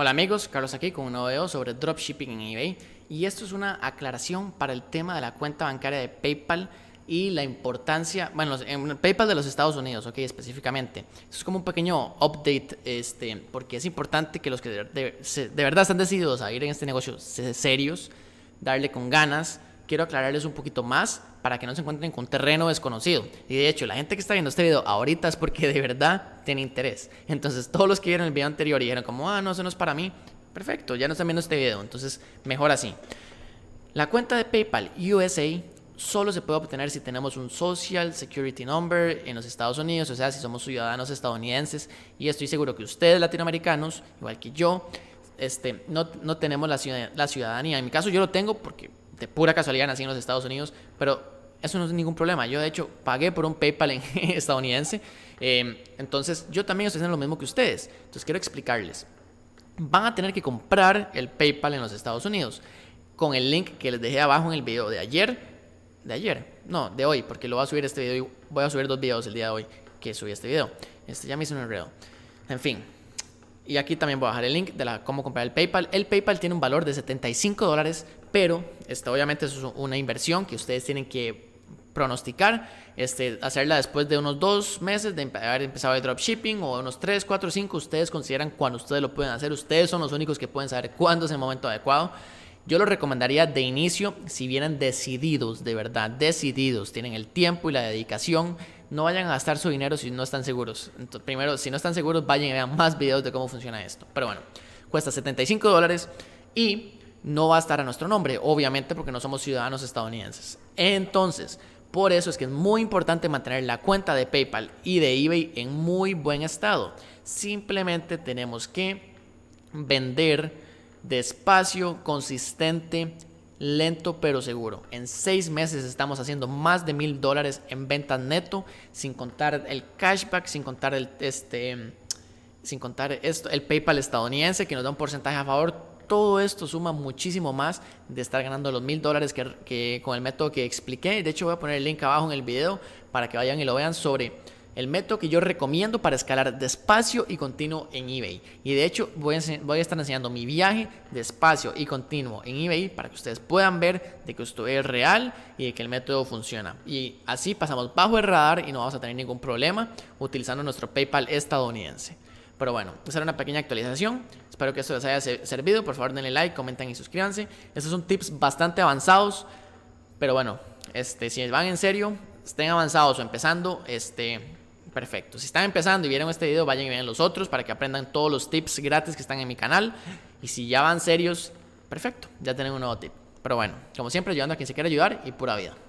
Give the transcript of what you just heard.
Hola amigos, Carlos aquí con un nuevo video sobre dropshipping en eBay y esto es una aclaración para el tema de la cuenta bancaria de PayPal y la importancia, bueno, en PayPal de los Estados Unidos, ok, específicamente. Esto es como un pequeño update, este, porque es importante que los que de, de verdad están decididos a ir en este negocio serios, darle con ganas, quiero aclararles un poquito más para que no se encuentren con terreno desconocido. Y de hecho, la gente que está viendo este video ahorita es porque de verdad tiene interés. Entonces, todos los que vieron el video anterior y dijeron como, ah, no, eso no es para mí, perfecto, ya no están viendo este video. Entonces, mejor así. La cuenta de PayPal USA solo se puede obtener si tenemos un Social Security Number en los Estados Unidos, o sea, si somos ciudadanos estadounidenses. Y estoy seguro que ustedes, latinoamericanos, igual que yo, este, no, tenemos la, la ciudadanía. En mi caso, yo lo tengo porque de pura casualidad nací en los Estados Unidos, pero eso no es ningún problema. Yo, de hecho, pagué por un PayPal estadounidense. Eh, entonces, yo también estoy haciendo lo mismo que ustedes. Entonces, quiero explicarles. Van a tener que comprar el PayPal en los Estados Unidos con el link que les dejé abajo en el video de ayer. De ayer, no, de hoy, porque lo voy a subir este video. Y voy a subir dos videos el día de hoy que subí este video. Este ya me hizo un enredo. En fin, y aquí también voy a dejar el link de la, cómo comprar el PayPal. El PayPal tiene un valor de 75 dólares, pero este, obviamente es una inversión que ustedes tienen que pronosticar, este, hacerla después de unos dos meses de haber empezado el dropshipping o unos 3, 4, 5, ustedes consideran cuándo ustedes lo pueden hacer, ustedes son los únicos que pueden saber cuándo es el momento adecuado. Yo lo recomendaría de inicio si vienen decididos, de verdad, decididos, tienen el tiempo y la dedicación no vayan a gastar su dinero si no están seguros. primero, si no están seguros, vayan a vean más videos de cómo funciona esto. Pero bueno, cuesta 75 dólares y no va a estar a nuestro nombre, obviamente porque no somos ciudadanos estadounidenses. Entonces, por eso es que es muy importante mantener la cuenta de PayPal y de eBay en muy buen estado. Simplemente tenemos que vender despacio, consistente, lento pero seguro. En seis meses estamos haciendo más de mil dólares en ventas neto, sin contar el cashback, sin contar el este, sin contar esto, el PayPal estadounidense que nos da un porcentaje a favor. Todo esto suma muchísimo más de estar ganando los mil dólares con el método que expliqué. De hecho, voy a poner el link abajo en el video para que vayan y lo vean sobre el método que yo recomiendo para escalar despacio y continuo en eBay. Y de hecho voy a, estar enseñando mi viaje despacio y continuo en eBay para que ustedes puedan ver de que esto es real y de que el método funciona. Y así pasamos bajo el radar y no vamos a tener ningún problema utilizando nuestro PayPal estadounidense. Pero bueno, pues era una pequeña actualización. Espero que esto les haya servido. Por favor, denle like, comenten y suscríbanse. Estos son tips bastante avanzados. Pero bueno, este, si van en serio, estén avanzados o empezando, este, Perfecto. Si están empezando y vieron este video, vayan y vean los otros para que aprendan todos los tips gratis que están en mi canal. Y si ya van serios, perfecto, ya tienen un nuevo tip. Pero bueno, como siempre, ayudando a quien se quiera ayudar y pura vida.